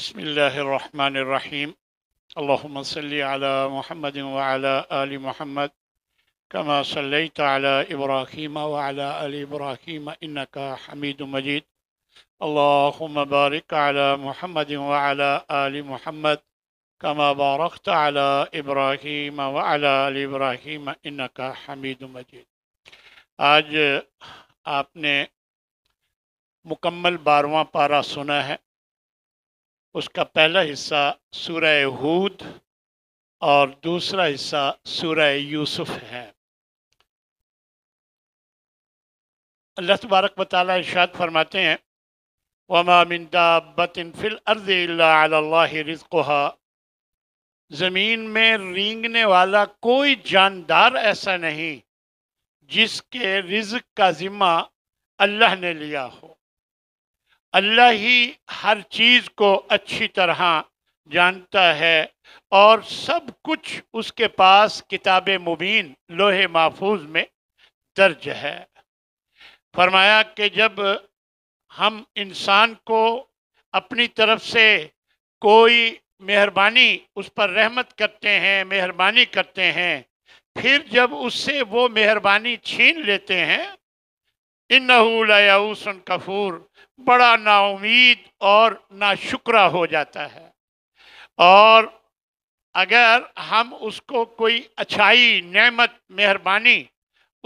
بسم الله الرحمن الرحيم اللهم صل على محمد وعلى آل محمد كما صليت على إبراهيم وعلى آل إبراهيم إنك حميد مجيد اللهم بارك على محمد وعلى آل محمد كما باركت على إبراهيم وعلى آل إبراهيم إنك حميد مجيد آپ نے مکمل بارواں پارا سنا ہے उसका पहला हिस्सा सूरह हूद और दूसरा हिस्सा सूरह यूसुफ है अल्लाह तबारक वाली इर्शाद फरमाते हैं वमामिंदा बतिन फिल अर्ज़ल्ला ज़मीन में रींगने वाला कोई जानदार ऐसा नहीं जिसके रिज्क का ज़िम्मा अल्लाह ने लिया हो अल्लाह ही हर चीज़ को अच्छी तरह जानता है और सब कुछ उसके पास किताब मुबीन लोहे महफूज में दर्ज है फरमाया कि जब हम इंसान को अपनी तरफ से कोई मेहरबानी उस पर रहमत करते हैं मेहरबानी करते हैं फिर जब उससे वो मेहरबानी छीन लेते हैं इन्नऊसन कफूर बड़ा नाउमीद और नाशुक्रा हो जाता है और अगर हम उसको कोई अच्छाई नेमत मेहरबानी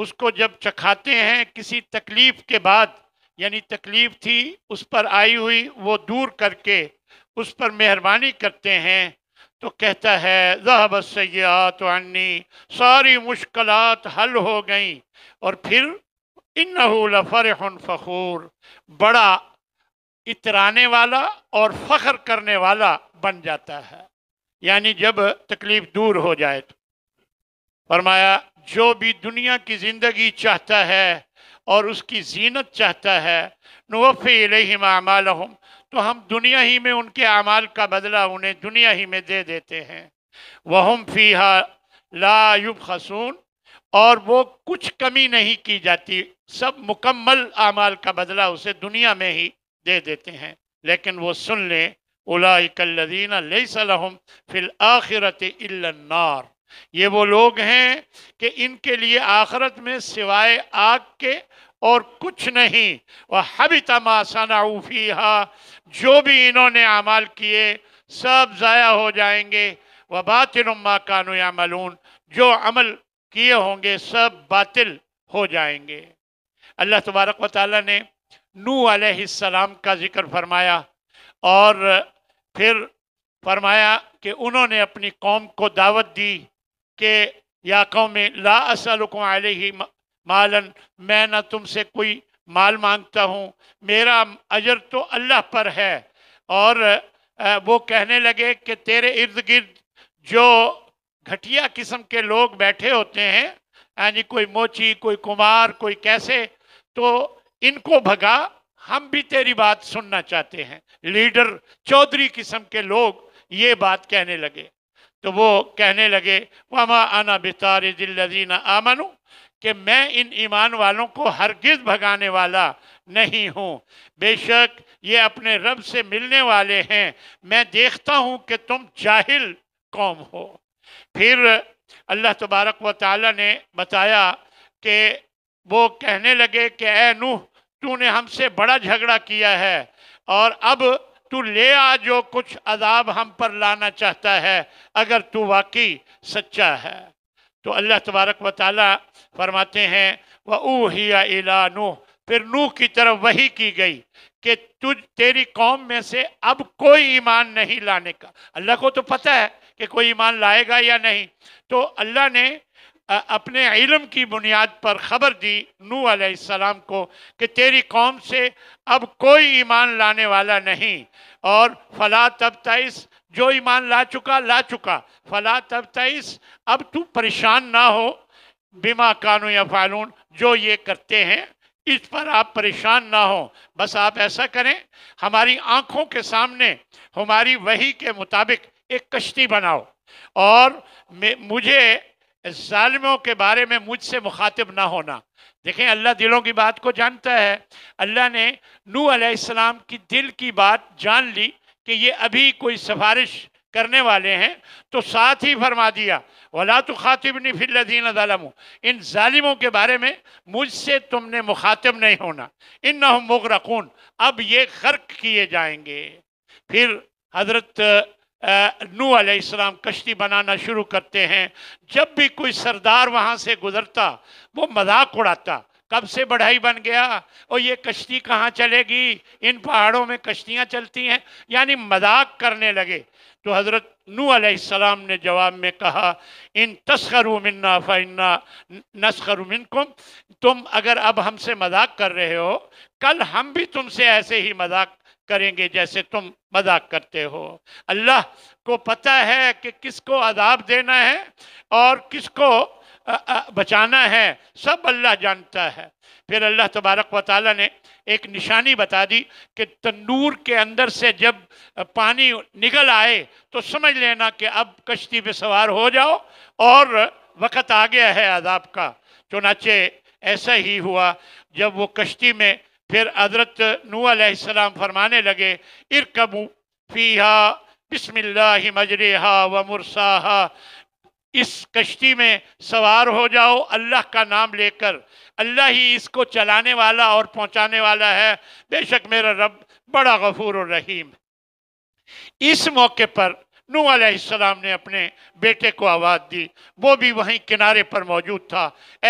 उसको जब चखाते हैं किसी तकलीफ़ के बाद यानी तकलीफ़ थी उस पर आई हुई वो दूर करके उस पर मेहरबानी करते हैं तो कहता है जहब सयात तो सारी मुश्किलात हल हो गई और फिर इन लफरहन फ़खूर बड़ा इतराने वाला और फ़ख्र करने वाला बन जाता है यानी जब तकलीफ़ दूर हो जाए तो फरमाया जो भी दुनिया की ज़िंदगी चाहता है और उसकी जीनत चाहता है नवफ़ी अमाल तो हम दुनिया ही में उनके अमाल का बदला उन्हें दुनिया ही में दे देते हैं वहम फ़ी ला युब खसून और वो कुछ कमी नहीं की जाती सब मुकम्मल आमाल का बदला उसे दुनिया में ही दे देते हैं लेकिन वो सुन लें उलाकल्लिन लहम फिल आखिरत नार ये वो लोग हैं कि इनके लिए आखरत में सिवाय आग के और कुछ नहीं वह हबी तमासनाऊफ़ी हा जो भी इन्होंने अमाल किए सब ज़ाया हो जाएंगे व बातिलम्मा कानू या मलून जो अमल किए होंगे सब बातिल हो जाएंगे अल्लाह तबारक व ताली ने नू आसम का ज़िक्र फरमाया और फिर फरमाया कि उन्होंने अपनी कौम को दावत दी कि या कौम ला असलकुम ही मालन मैं ना तुमसे कोई माल मांगता हूँ मेरा अजर तो अल्लाह पर है और वो कहने लगे कि तेरे इर्द गिर्द जो घटिया किस्म के लोग बैठे होते हैं यानी कोई मोची कोई कुमार कोई कैसे तो इनको भगा हम भी तेरी बात सुनना चाहते हैं लीडर चौधरी किस्म के लोग ये बात कहने लगे तो वो कहने लगे वमा आना बितार दिल्लजीना आमनु कि मैं इन ईमान वालों को हरगिज़ भगाने वाला नहीं हूँ बेशक ये अपने रब से मिलने वाले हैं मैं देखता हूँ कि तुम जाहिल कौम हो फिर अल्लाह तबारक व ताली ने बताया कि वो कहने लगे कि ए नूह तूने हमसे बड़ा झगड़ा किया है और अब तू ले आ जो कुछ अदाब हम पर लाना चाहता है अगर तू वाकई सच्चा है तो अल्लाह तबारक व ताली फरमाते हैं व ऊहिया इला नूह फिर नूह की तरफ वही की गई कि तुझ तेरी कौम में से अब कोई ईमान नहीं लाने का अल्लाह को तो पता है कि कोई ईमान लाएगा या नहीं तो अल्लाह ने अपने इलम की बुनियाद पर ख़बर दी नू आसमाम को कि तेरी कौम से अब कोई ईमान लाने वाला नहीं और फला तब तईस जो ईमान ला चुका ला चुका फला तब तइस अब तू परेशान ना हो बीमा कानून या फालून जो ये करते हैं इस पर आप परेशान ना हो बस आप ऐसा करें हमारी आँखों के सामने हमारी वही के मुताबिक एक कश्ती बनाओ और मुझे ालमों के बारे में मुझसे मुखातिब ना होना देखें अल्लाह दिलों की बात को जानता है अल्लाह ने नू आसमाम की दिल की बात जान ली कि ये अभी कोई सिफारिश करने वाले हैं तो साथ ही फरमा दिया वला तो खातिबनी फिल्लिन ालम इन ालिमों के बारे में मुझसे तुमने मुखातिब नहीं होना इन हम मुगरकून अब ये गर्क किए जाएंगे फिर हजरत नू आसमाम कश्ती बनाना शुरू करते हैं जब भी कोई सरदार वहाँ से गुजरता वो मजाक उड़ाता कब से बढ़ाई बन गया और ये कश्ती कहाँ चलेगी इन पहाड़ों में कश्तियाँ चलती हैं यानी मजाक करने लगे तो हज़रत नू आलाम ने जवाब में कहा इन तस्कर मन्ना फ़िन्ना नस्करू मिनकुम तुम अगर अब हमसे मजाक कर रहे हो कल हम भी तुमसे ऐसे ही मजाक करेंगे जैसे तुम मजाक करते हो अल्लाह को पता है कि किसको अदाब देना है और किसको बचाना है सब अल्लाह जानता है फिर अल्लाह तबारक व ताली ने एक निशानी बता दी कि तंदूर के अंदर से जब पानी निकल आए तो समझ लेना कि अब कश्ती पे सवार हो जाओ और वक़्त आ गया है अदाब का चुनाचे ऐसा ही हुआ जब वो कश्ती में फिर हजरत आलाम फरमाने लगे इरकबू फ़ीहा बिस्मिल्लाह मजरेहा व मुरसाहा इस कश्ती में सवार हो जाओ अल्लाह का नाम लेकर अल्लाह ही इसको चलाने वाला और पहुंचाने वाला है बेशक मेरा रब बड़ा गफूर और रहीम इस मौके पर नू आसमाम ने अपने बेटे को आवाज़ दी वो भी वहीं किनारे पर मौजूद था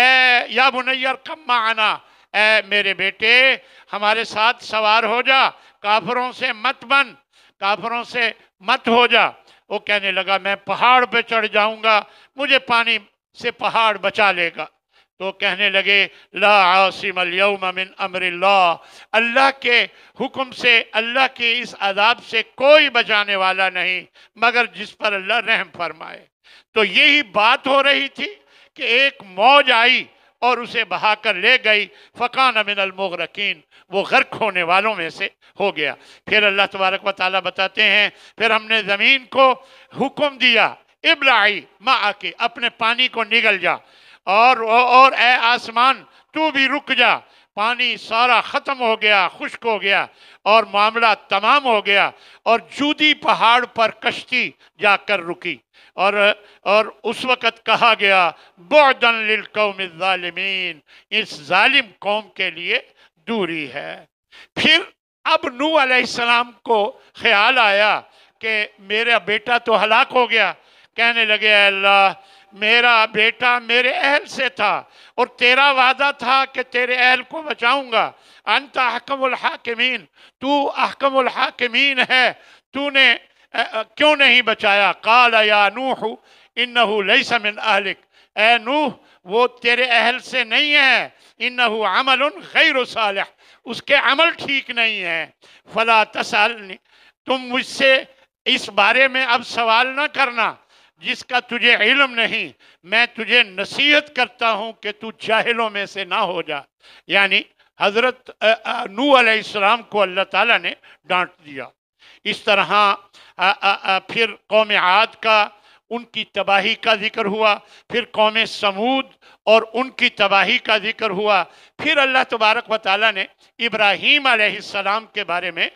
ए या बुनैर कम आना ए मेरे बेटे हमारे साथ सवार हो जा काफरों से मत बन काफरों से मत हो जा वो कहने लगा मैं पहाड़ पे चढ़ जाऊंगा मुझे पानी से पहाड़ बचा लेगा तो कहने लगे ला आसिम मिन अमर अल्लाह के हुक्म से अल्लाह के इस अदाब से कोई बचाने वाला नहीं मगर जिस पर अल्लाह रहम फरमाए तो यही बात हो रही थी कि एक मौज आई और उसे बहाकर ले गई फ़कान अमिनमगरकिन वो गर्क होने वालों में से हो गया फिर अल्लाह तबारक व ताली बताते हैं फिर हमने ज़मीन को हुक्म दिया इब्राई माँ आके अपने पानी को निगल जा और और ए आसमान तू भी रुक जा पानी सारा ख़त्म हो गया खुश्क हो गया और मामला तमाम हो गया और जूदी पहाड़ पर कश्ती जाकर रुकी और और उस वक़्त कहा गया बोदन लिलकौम इस ालिम कौम के लिए दूरी है फिर अब नू आसमाम को ख्याल आया कि मेरा बेटा तो हलाक हो गया कहने लगे अल्लाह मेरा बेटा मेरे अहल से था और तेरा वादा था कि तेरे अहल को बचाऊंगा अंत अहकमुल हाकिमीन तू अहकमुल हाकिमीन है तूने क्यों नहीं बचाया काल या नूह इन लैसा मिन अहलिक ए नूह वो तेरे अहल से नहीं है इन्नहु अमल गैर साल उसके अमल ठीक नहीं है फला तसाल तुम मुझसे इस बारे में अब सवाल ना करना जिसका तुझे इलम नहीं मैं तुझे नसीहत करता हूँ कि तू जाहिलों में से ना हो जा यानी हज़रत नू आलाम को अल्लाह ताला ने डांट दिया इस तरह आ, आ, आ, फिर कौम आद का उनकी तबाही का जिक्र हुआ फिर कौम समूद और उनकी तबाही का जिक्र हुआ फिर अल्लाह तबारक व ताली ने इब्राहीम आसमाम के बारे में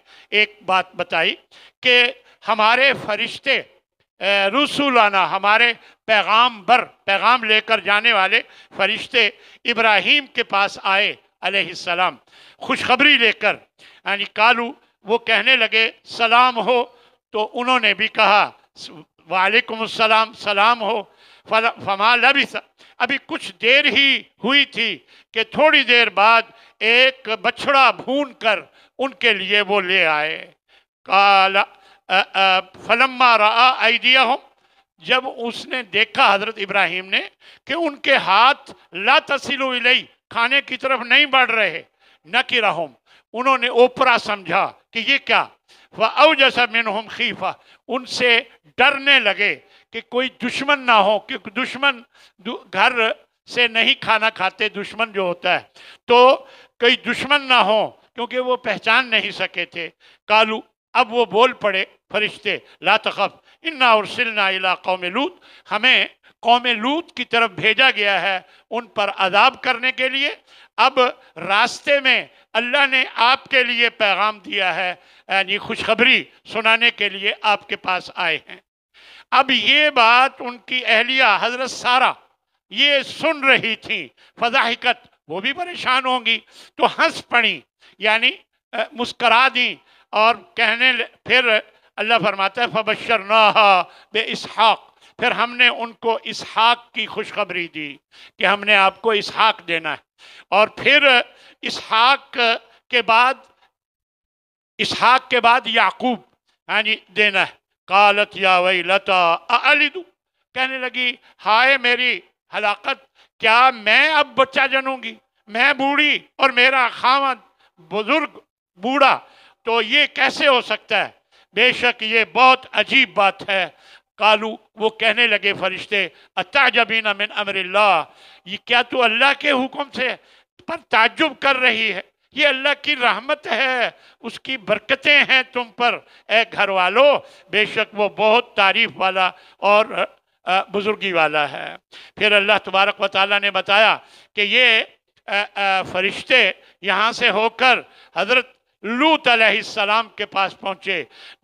एक बात बताई कि हमारे फरिश्ते रसूलाना हमारे पैगाम बर पैगाम लेकर जाने वाले फरिश्ते इब्राहिम के पास आए अलैहिस्सलाम खुशखबरी लेकर यानी कालू वो कहने लगे सलाम हो तो उन्होंने भी कहा वालेकुम सलाम सलाम हो फमा लबिस अभी कुछ देर ही हुई थी कि थोड़ी देर बाद एक बछड़ा भून कर उनके लिए वो ले आए काला फलम्मा रहा आइडिया हो जब उसने देखा हजरत इब्राहिम ने कि उनके हाथ ला तसिलु इलई खाने की तरफ नहीं बढ़ रहे न कि रहोम उन्होंने ओपरा समझा कि ये क्या वह अव जैसा मिन हम खीफा उनसे डरने लगे कि कोई दुश्मन ना हो क्योंकि दुश्मन घर से नहीं खाना खाते दुश्मन जो होता है तो कोई दुश्मन ना हो क्योंकि वो पहचान नहीं सके थे कालू अब वो बोल पड़े फरिश्ते ला इन्ना और सिलना इला कौम लूत हमें कौम लूत की तरफ भेजा गया है उन पर अदाब करने के लिए अब रास्ते में अल्लाह ने आपके लिए पैगाम दिया है यानी खुशखबरी सुनाने के लिए आपके पास आए हैं अब ये बात उनकी अहलिया हजरत सारा ये सुन रही थी फजाहिकत वो भी परेशान होंगी तो हंस पड़ी यानी मुस्करा दी और कहने फिर अल्लाह फरमाता है फबशर बे इसहाक़ फिर हमने उनको इसहाक की खुशखबरी दी कि हमने आपको इसहाक देना है और फिर इसहाक के बाद इसहाक के बाद याकूब हाँ जी देना है कालत या वही लता अलिदू कहने लगी हाय मेरी हलाकत क्या मैं अब बच्चा जनूंगी मैं बूढ़ी और मेरा खामद बुजुर्ग बूढ़ा तो ये कैसे हो सकता है बेशक ये बहुत अजीब बात है कालू वो कहने लगे फरिश्ते अताजबीन अमिन अमरिल्ला ये क्या तू अल्लाह के हुक्म से पर ताजुब कर रही है ये अल्लाह की रहमत है उसकी बरकतें हैं तुम पर ए घर वालों बेशक वो बहुत तारीफ वाला और बुजुर्गी वाला है फिर अल्लाह तबारक व ताली ने बताया कि ये फरिश्ते यहाँ से होकर हज़रत लूत अलैहिस्सलाम के पास पहुँचे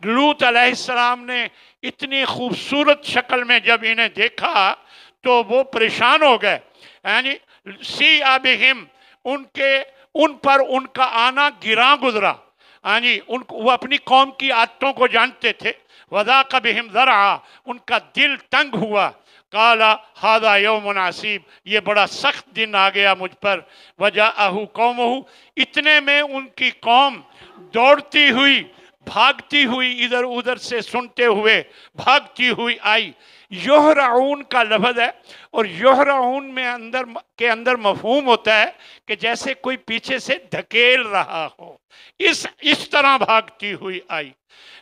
लूत अलैहिस्सलाम ने इतनी खूबसूरत शक्ल में जब इन्हें देखा तो वो परेशान हो गए यानी सी अब हिम उनके उन पर उनका आना गिरा गुजरा यानी उन वो अपनी कौम की आदतों को जानते थे वजा का हिम ज़रा उनका दिल तंग हुआ काला हादा यो मुनासिब ये बड़ा सख्त दिन आ गया मुझ पर वजह आहू कौम हूँ इतने में उनकी कौम दौड़ती हुई भागती हुई इधर उधर से सुनते हुए भागती हुई आई योहराउन का लफज है और योहराउन में अंदर के अंदर मफहूम होता है कि जैसे कोई पीछे से धकेल रहा हो इस इस तरह भागती हुई आई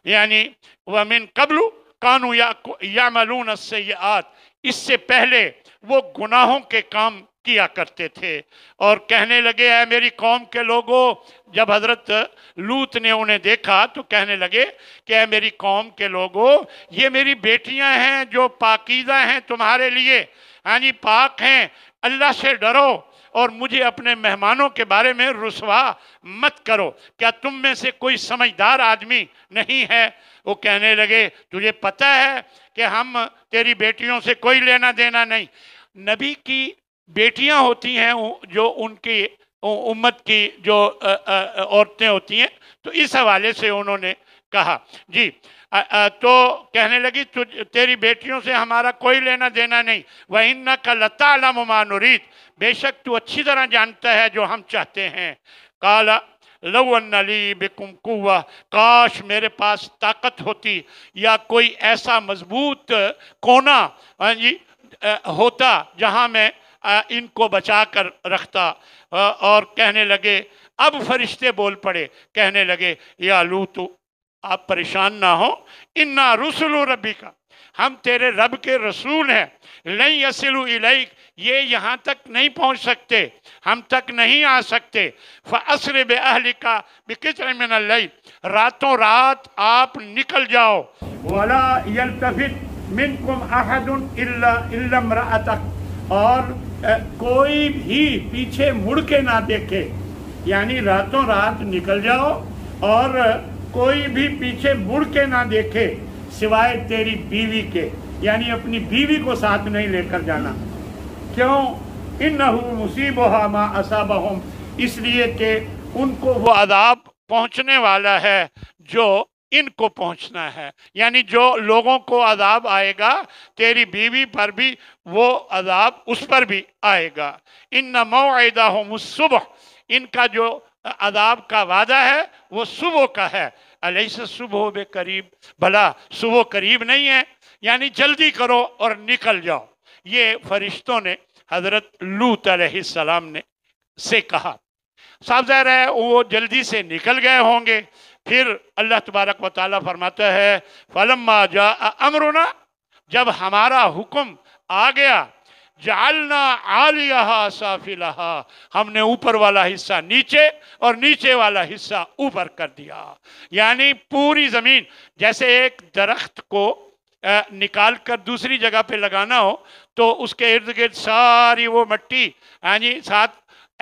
यानी वमिन कबलू कानू या, या मलून से ये आत इससे पहले वो गुनाहों के काम किया करते थे और कहने लगे है मेरी कौम के लोगों जब हजरत लूत ने उन्हें देखा तो कहने लगे कि है मेरी कौम के लोगों ये मेरी बेटियां हैं जो पाकिजा हैं तुम्हारे लिए हाँ जी पाक हैं अल्लाह से डरो और मुझे अपने मेहमानों के बारे में रुसवा मत करो क्या तुम में से कोई समझदार आदमी नहीं है वो कहने लगे तुझे पता है कि हम तेरी बेटियों से कोई लेना देना नहीं नबी की बेटियां होती हैं जो उनकी उम्मत की जो औरतें होती हैं तो इस हवाले से उन्होंने कहा जी आ, आ, तो कहने लगी तेरी बेटियों से हमारा कोई लेना देना नहीं वही न कलता मानुरीत बेशक तू अच्छी तरह जानता है जो हम चाहते हैं काला लवनली बिकुम कुआ काश मेरे पास ताकत होती या कोई ऐसा मजबूत कोना जी होता जहाँ मैं इनको बचा कर रखता और कहने लगे अब फरिश्ते बोल पड़े कहने लगे या लू तो आप परेशान ना हो इन्ना रसुल रबी का हम तेरे रब के रसूल हैं नहीं यसलु इलाइक ये यहाँ तक नहीं पहुँच सकते हम तक नहीं आ सकते फसर बे बहलिका बिकचरमिन रातों रात आप निकल जाओ वाला और कोई भी पीछे मुड़ के ना देखे यानी रातों रात निकल जाओ और कोई भी पीछे मुड़ के ना देखे सिवाय तेरी बीवी के यानी अपनी बीवी को साथ नहीं लेकर जाना क्यों इन मुसीब हामा असाब इसलिए कि उनको वो आदाब पहुंचने वाला है जो इनको पहुंचना है यानी जो लोगों को अदाब आएगा तेरी बीवी पर भी वो अदाब उस पर भी आएगा इन न मोदा हो मुसुबह इनका जो अदाब का वादा है वो सुबह का है अलैसे सुबह बे करीब भला सुबह करीब नहीं है यानी जल्दी करो और निकल जाओ ये फरिश्तों ने हज़रत लूत सलाम ने से कहा साफ जाहिर है वो जल्दी से निकल गए होंगे फिर अल्लाह तबारक व ताल फरमाता है फलम्मा जा अमरुना जब हमारा हुक्म आ गया जालना आलिया साफिलहा हमने ऊपर वाला हिस्सा नीचे और नीचे वाला हिस्सा ऊपर कर दिया यानी पूरी ज़मीन जैसे एक दरख्त को निकाल कर दूसरी जगह पे लगाना हो तो उसके इर्द गिर्द सारी वो मट्टी यानी साथ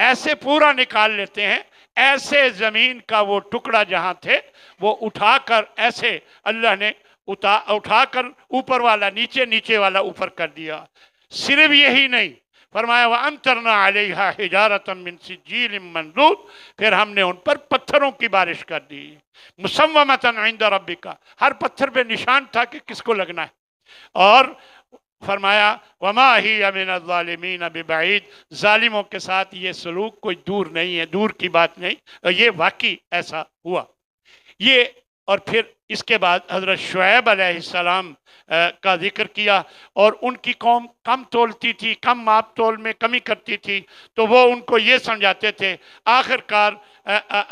ऐसे पूरा निकाल लेते हैं ऐसे ज़मीन का वो टुकड़ा जहाँ थे वो उठाकर ऐसे अल्लाह ने उठा उठाकर ऊपर वाला नीचे नीचे वाला ऊपर कर दिया सिर्फ यही नहीं फरमाया वह अंतरना आलिहा हिजारतन मिन सिजील फिर हमने उन पर पत्थरों की बारिश कर दी मुसमतन आइंदा रबी का हर पत्थर पे निशान था कि किसको लगना है और फरमाया वमा ही अमिन अब अबाईद ालिमों के साथ ये सलूक कोई दूर नहीं है दूर की बात नहीं ये वाकई ऐसा हुआ ये और फिर इसके बाद हज़रत शुएब अलैहिस्सलाम का जिक्र किया और उनकी कौम कम तोलती थी कम माप तोल में कमी करती थी तो वो उनको ये समझाते थे आखिरकार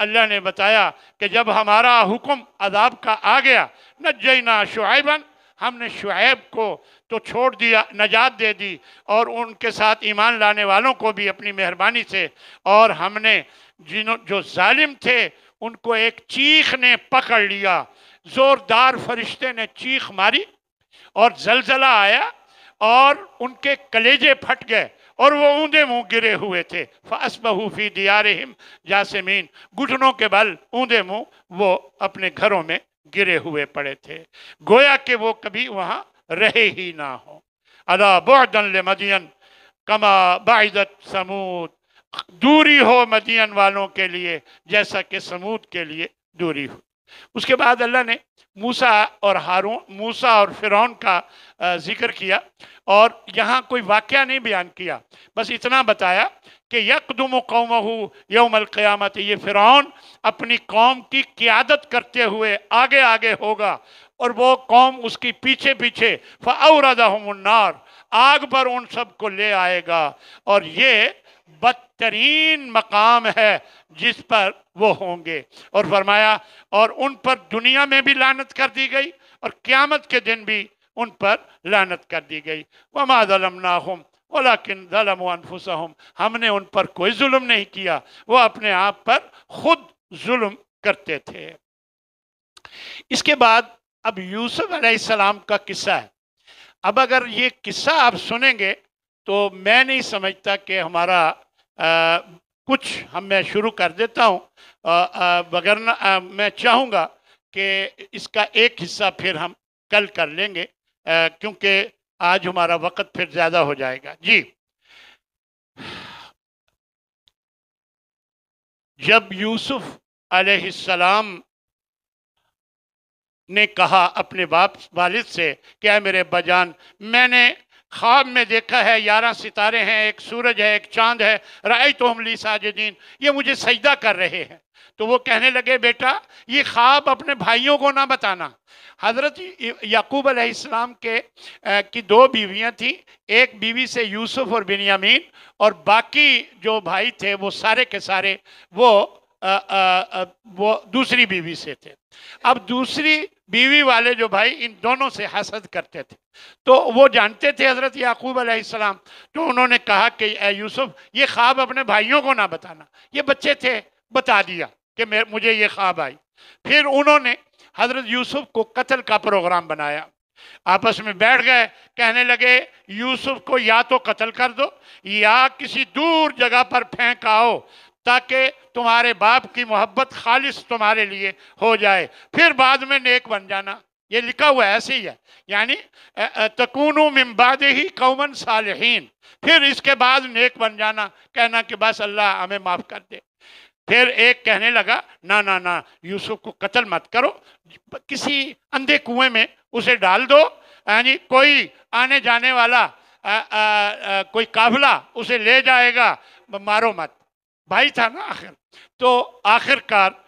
अल्लाह ने बताया कि जब हमारा हुक्म अदाब का आ गया न जैना शुएबन हमने शुएब को तो छोड़ दिया नजात दे दी और उनके साथ ईमान लाने वालों को भी अपनी मेहरबानी से और हमने जिन जो जालिम थे उनको एक चीख ने पकड़ लिया जोरदार फरिश्ते ने चीख मारी और जलजला आया और उनके कलेजे फट गए और वो ऊंधे मुंह गिरे हुए थे फास बहूफी दियारहिम जासमीन घुटनों के बल ऊंधे मुंह वो अपने घरों में गिरे हुए पड़े थे गोया कि वो कभी वहाँ रहे ही ना हो अदा बोदन मदियन कमा बाइदत समूद दूरी हो मदीन वालों के लिए जैसा कि समूद के लिए दूरी हो उसके बाद अल्लाह ने मूसा और हारून मूसा और फिरौन का जिक्र किया और यहाँ कोई वाक़ नहीं बयान किया बस इतना बताया कि यकदम कौम हो यौमल क्यामत ये फिरौन अपनी कौम की क्यादत करते हुए आगे आगे होगा और वो कौम उसकी पीछे पीछे फ़ौरदा मुन्नार आग पर उन सब को ले आएगा और ये बदतरीन मकाम है जिस पर वो होंगे और फरमाया और उन पर दुनिया में भी लानत कर दी गई और क़्यामत के दिन भी उन पर लानत कर दी गई वमा ना हम वलाकिन हम हमने उन पर कोई जुल्म नहीं किया वो अपने आप पर खुद जुल्म करते थे इसके बाद अब यूसुफ अलैहिस्सलाम का किस्सा है अब अगर ये किस्सा आप सुनेंगे तो मैं नहीं समझता कि हमारा आ, कुछ हम मैं शुरू कर देता हूँ वगरना मैं चाहूँगा कि इसका एक हिस्सा फिर हम कल कर लेंगे क्योंकि आज हमारा वक्त फिर ज़्यादा हो जाएगा जी जब यूसुफ अलैहिस्सलाम ने कहा अपने बाप वालिद से क्या मेरे बजान मैंने ख्वाब में देखा है ग्यारह सितारे हैं एक सूरज है एक चांद है राय तो हमली साजिदीन ये मुझे सजदा कर रहे हैं तो वो कहने लगे बेटा ये ख्वाब अपने भाइयों को ना बताना हज़रत याकूब अलैहिस्सलाम के आ, की दो बीवियाँ थीं एक बीवी से यूसुफ और बिनियामीन और बाकी जो भाई थे वो सारे के सारे वो आ, आ, वो दूसरी बीवी से थे अब दूसरी बीवी वाले जो भाई इन दोनों से हसद करते थे तो वो जानते थे हज़रत याकूब अलैहिस्सलाम तो उन्होंने कहा कि ए यूसुफ ये ख्वाब अपने भाइयों को ना बताना ये बच्चे थे बता दिया कि मेरे मुझे ये ख्वाब आई फिर उन्होंने हज़रत यूसुफ को कत्ल का प्रोग्राम बनाया आपस में बैठ गए कहने लगे यूसुफ को या तो कत्ल कर दो या किसी दूर जगह पर फेंक आओ ताकि तुम्हारे बाप की मोहब्बत खालिश तुम्हारे लिए हो जाए फिर बाद में नेक बन जाना ये लिखा हुआ ऐसे ही है यानी तकून मम्बाद ही कौमन सालहीन फिर इसके बाद नेक बन जाना कहना कि बस अल्लाह हमें माफ़ कर दे फिर एक कहने लगा ना ना ना यूसुफ को कत्ल मत करो किसी अंधे कुएं में उसे डाल दो यानी कोई आने जाने वाला आ, आ, आ, कोई काफिला उसे ले जाएगा मारो मत भाई था ना आखिर तो आखिरकार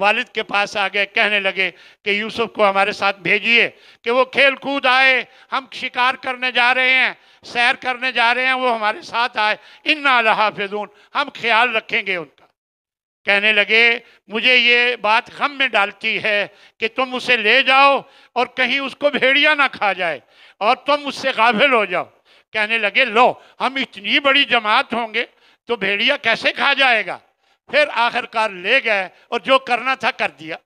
वालिद के पास आ गए कहने लगे कि यूसुफ को हमारे साथ भेजिए कि वो खेल कूद आए हम शिकार करने जा रहे हैं सैर करने जा रहे हैं वो हमारे साथ आए इन्ना हाफिजून हम ख्याल रखेंगे उनका कहने लगे मुझे ये बात गम में डालती है कि तुम उसे ले जाओ और कहीं उसको भेड़िया ना खा जाए और तुम उससे काबिल हो जाओ कहने लगे लो हम इतनी बड़ी जमात होंगे तो भेड़िया कैसे खा जाएगा फिर आखिरकार ले गए और जो करना था कर दिया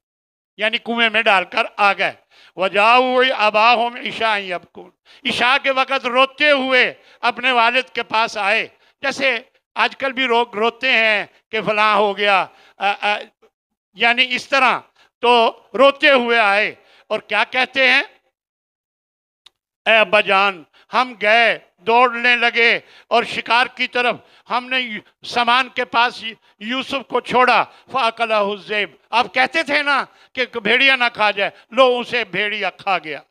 यानी कुएं में डालकर आ गए वजाऊ अबाह में ईशा ही कौन ईशा के वक़्त रोते हुए अपने वालिद के पास आए जैसे आजकल भी लोग रोते हैं कि फला हो गया यानी इस तरह तो रोते हुए आए और क्या कहते हैं अब्बा जान हम गए दौड़ने लगे और शिकार की तरफ हमने सामान के पास यूसुफ को छोड़ा फ़ाकला हुजैब आप कहते थे ना कि भेड़िया ना खा जाए लो उसे भेड़िया खा गया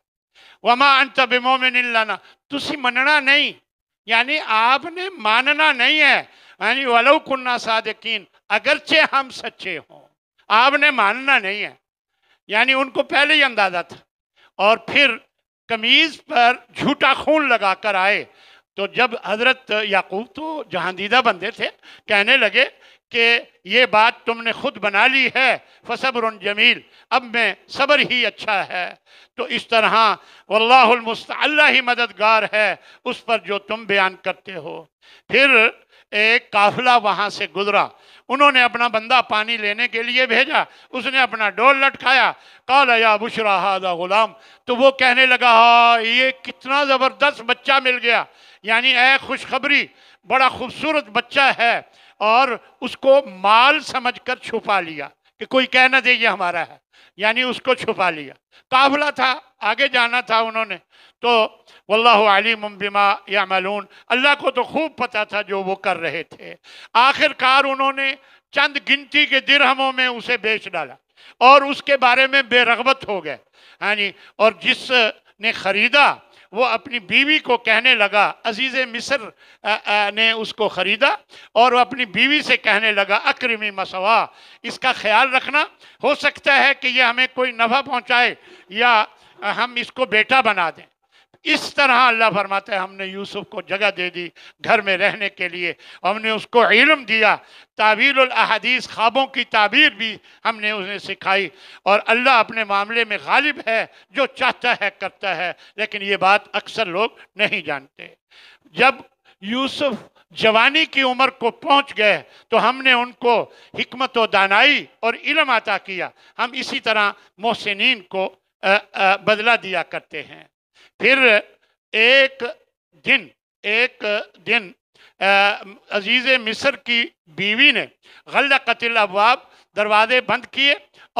वमा अंत नहीं लाना तुसी मनना नहीं यानी आपने मानना नहीं है यानी वलो कुन्ना यकीन अगरचे हम सच्चे हों आपने मानना नहीं है यानी उनको पहले ही अंदाजा था और फिर कमीज पर झूठा खून लगा कर आए तो जब हजरत याकूब तो जहांदीदा बंदे थे कहने लगे कि ये बात तुमने खुद बना ली है फसब्र जमील अब मैं सब्र ही अच्छा है तो इस तरह वल्लामुस्त अल्लाह ही मददगार है उस पर जो तुम बयान करते हो फिर एक काफिला वहाँ से गुजरा उन्होंने अपना बंदा पानी लेने के लिए भेजा उसने अपना डोल लटकाया काला या बुशरा हादा गुलाम तो वो कहने लगा हा ये कितना ज़बरदस्त बच्चा मिल गया यानी ए खुशखबरी बड़ा खूबसूरत बच्चा है और उसको माल समझकर छुपा लिया कि कोई कह ना दे ये हमारा है यानी उसको छुपा लिया काफिला था आगे जाना था उन्होंने तो वल्लाम बिमा या मलून अल्लाह को तो खूब पता था जो वो कर रहे थे आखिरकार उन्होंने चंद गिनती के दिरहमों में उसे बेच डाला और उसके बारे में बेरगबत हो गए हाँ जी और जिस ने ख़रीदा वो अपनी बीवी को कहने लगा अजीज़ मिस्र ने उसको ख़रीदा और वो अपनी बीवी से कहने लगा अक्रमी मसवा इसका ख्याल रखना हो सकता है कि यह हमें कोई नफ़ा पहुँचाए या हम इसको बेटा बना दें इस तरह अल्लाह फरमाते हैं हमने यूसुफ को जगह दे दी घर में रहने के लिए हमने उसको इलम दिया ताबीर अहदीस ख्वाबों की ताबीर भी हमने उन्हें सिखाई और अल्लाह अपने मामले में गालिब है जो चाहता है करता है लेकिन ये बात अक्सर लोग नहीं जानते जब यूसुफ जवानी की उम्र को पहुंच गए तो हमने उनको हमत व दानाई और इलम अता किया हम इसी तरह मोहसिन को बदला दिया करते हैं फिर एक दिन एक दिन अजीज़ मिस्र की बीवी ने गल्ला कतिल अबाब दरवाजे बंद किए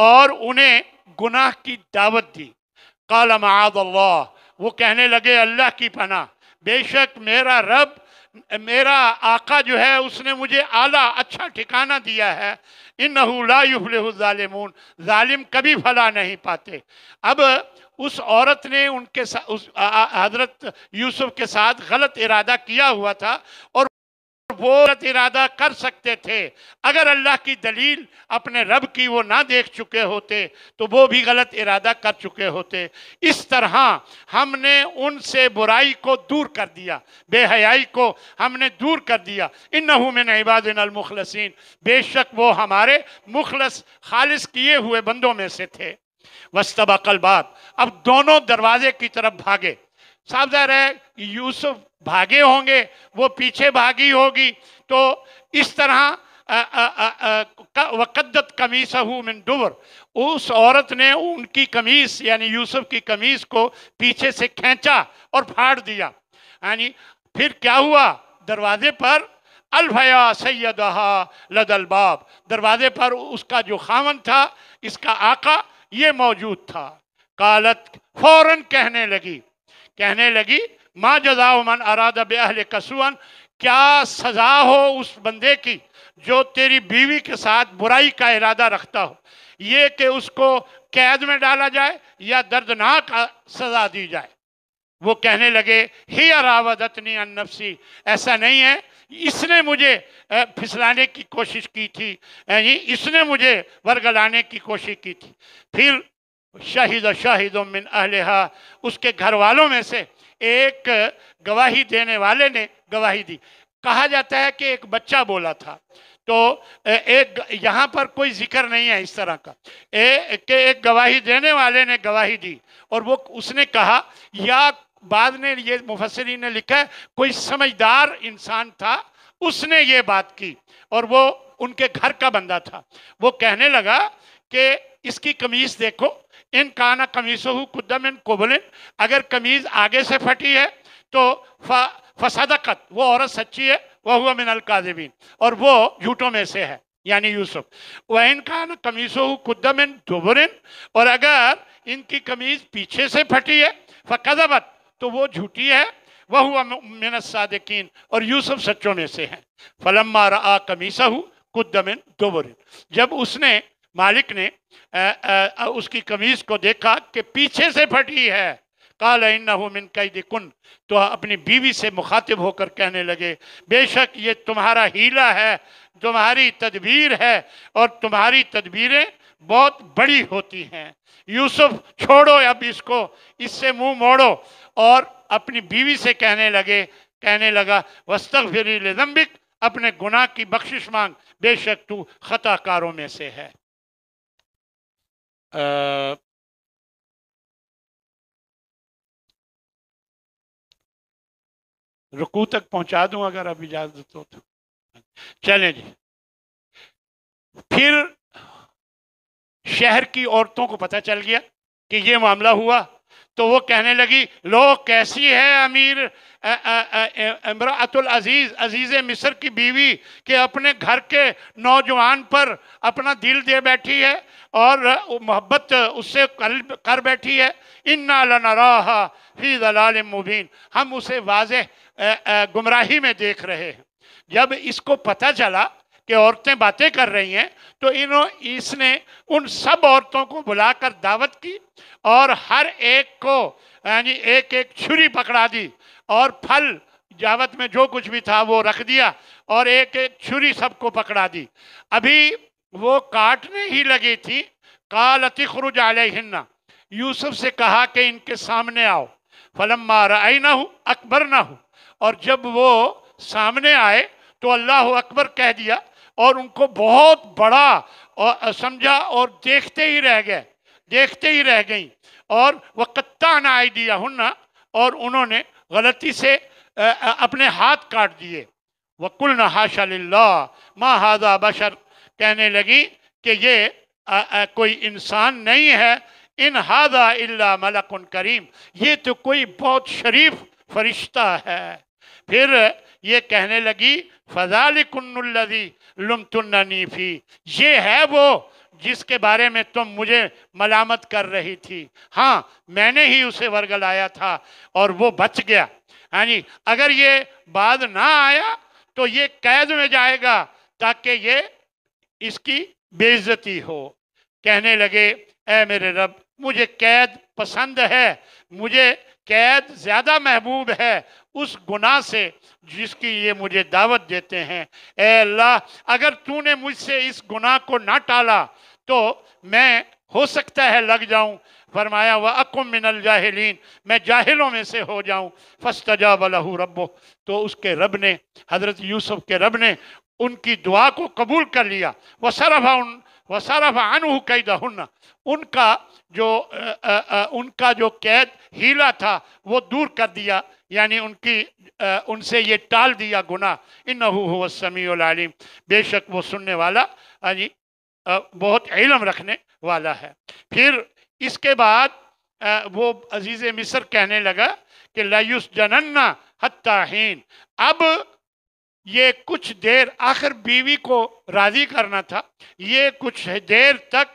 और उन्हें गुनाह की दावत दी कल माद अल्लाह वो कहने लगे अल्लाह की पना बेशक मेरा रब मेरा आका जो है उसने मुझे आला अच्छा ठिकाना दिया है इन नहूलाफलमून ालिम कभी फला नहीं पाते अब उस औरत ने उनके साथ उस हजरत यूसुफ के साथ गलत इरादा किया हुआ था और वो गलत इरादा कर सकते थे अगर अल्लाह की दलील अपने रब की वो ना देख चुके होते तो वो भी गलत इरादा कर चुके होते इस तरह हमने उनसे बुराई को दूर कर दिया बेहयाई को हमने दूर कर दिया इन नहूमिन इबादमखलसिन बेशक वो हमारे मुखलस खालिस किए हुए बंदों में से थे वस्तब बात अब दोनों दरवाजे की तरफ भागे साफ जाहिर है यूसुफ भागे होंगे वो पीछे भागी होगी तो इस तरह वक़दत कमीस मिन डुबर उस औरत ने उनकी कमीज यानी यूसुफ की कमीज को पीछे से खींचा और फाड़ दिया यानी फिर क्या हुआ दरवाजे पर अलभया सैदहा लदलबाब दरवाजे पर उसका जो खावन था इसका आका ये मौजूद था कालत फौरन कहने लगी कहने लगी माँ जजाओ मन अरादा बहल कसून क्या सजा हो उस बंदे की जो तेरी बीवी के साथ बुराई का इरादा रखता हो ये कि उसको कैद में डाला जाए या दर्दनाक सजा दी जाए वो कहने लगे ही अरावदतनी अन्नफसी ऐसा नहीं है इसने मुझे फिसलाने की कोशिश की थी इसने मुझे वर्गलाने की कोशिश की थी फिर शाहिद शाहिदों मिन अहलहा उसके घर वालों में से एक गवाही देने वाले ने गवाही दी कहा जाता है कि एक बच्चा बोला था तो एक यहाँ पर कोई जिक्र नहीं है इस तरह का ए, के एक गवाही देने वाले ने गवाही दी और वो उसने कहा या बाद ने ये मुफसरी ने लिखा है कोई समझदार इंसान था उसने ये बात की और वो उनके घर का बंदा था वो कहने लगा कि इसकी कमीज देखो इन काना कमीसो कुदम इन कोबलिन अगर कमीज आगे से फटी है तो फसादकत वो औरत सच्ची है वह हुआ मिनल काजबीन और वो झूठों में से है यानी यूसुफ वह इन काना कमीसो कुदम इन दोबरिन और अगर इनकी कमीज पीछे से फटी है फकदबत तो वो झूठी है वह हुआ मिनत सादकिन और यूसुफ सच्चों में से हैं फलम मारा आ कमीसा हु कुदमिन दोबरिन जब उसने मालिक ने आ, आ, उसकी कमीज को देखा कि पीछे से फटी है काल मिन कैदी कुन तो अपनी बीवी से मुखातिब होकर कहने लगे बेशक ये तुम्हारा हीला है तुम्हारी तदबीर है और तुम्हारी तदबीरें बहुत बड़ी होती हैं यूसुफ छोड़ो अब इसको इससे मुंह मोड़ो और अपनी बीवी से कहने लगे कहने लगा वस्तक फिर अपने गुनाह की बख्शिश मांग बेशक तू खताकारों में से है आ, रुकू तक पहुंचा दूं अगर अब इजाजत हो तो चले जी फिर शहर की औरतों को पता चल गया कि ये मामला हुआ तो वो कहने लगी लो कैसी है अमीर अतुल अजीज अजीज मिस्र की बीवी के अपने घर के नौजवान पर अपना दिल दे बैठी है और मोहब्बत उससे कर, कर बैठी है इन्ना लनराहा फी दलाल मुबीन हम उसे वाज गुमराही में देख रहे हैं जब इसको पता चला कि औरतें बातें कर रही हैं तो इन्हों इसने उन सब औरतों को बुलाकर दावत की और हर एक को यानी एक एक छुरी पकड़ा दी और फल जावत में जो कुछ भी था वो रख दिया और एक एक छुरी सबको पकड़ा दी अभी वो काटने ही लगी थी कालति खरुज आलिन्ना यूसुफ से कहा कि इनके सामने आओ मार आई ना हो अकबर ना हो और जब वो सामने आए तो अल्लाह अकबर कह दिया और उनको बहुत बड़ा और समझा और देखते ही रह गए देखते ही रह गई और वक़्ता ना आई दिया हन्ना और उन्होंने गलती से अपने हाथ काट दिए वकुल नहाशा माँ हाजा बशर कहने लगी कि ये आ, आ, कोई इंसान नहीं है इन हादा इल्ला मलकुन करीम ये तो कोई बहुत शरीफ फरिश्ता है फिर ये कहने लगी फजाल कन्नदी लुम तुन्नीफी ये है वो जिसके बारे में तुम मुझे मलामत कर रही थी हाँ मैंने ही उसे वर्गलाया था और वो बच गया हाँ जी अगर ये बाद ना आया तो ये कैद में जाएगा ताकि ये इसकी बेइज्जती हो कहने लगे ए मेरे रब मुझे कैद पसंद है मुझे कैद ज़्यादा महबूब है उस गुनाह से जिसकी ये मुझे दावत देते हैं ए अल्लाह अगर तूने मुझसे इस गुनाह को ना टाला तो मैं हो सकता है लग जाऊं फरमाया वह अकुम मिनल जाहलीन मैं जाहिलों में से हो जाऊं फस्तजा बलहू रबो तो उसके रब ने हज़रत यूसुफ के रब ने उनकी दुआ को कबूल कर लिया वह सरफा उन व सरफ अनहू कैद उनका जो आ, आ, उनका जो कैद हीला था वो दूर कर दिया यानी उनकी आ, उनसे ये टाल दिया गुना इन समीम बेशक वो सुनने वाला यानी हाँ बहुत इलम रखने वाला है फिर इसके बाद आ, वो अजीज़ मिस्र कहने लगा कि लयुस जनन्ना हत्ता अब ये कुछ देर आखिर बीवी को राजी करना था ये कुछ देर तक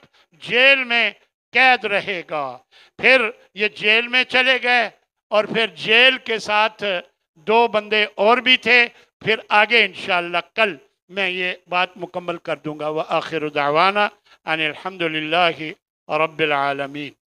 जेल में कैद रहेगा फिर ये जेल में चले गए और फिर जेल के साथ दो बंदे और भी थे फिर आगे इन कल मैं ये बात मुकम्मल कर दूंगा वह आखिर दावाना अनिलहमदिल्ला रबालमीन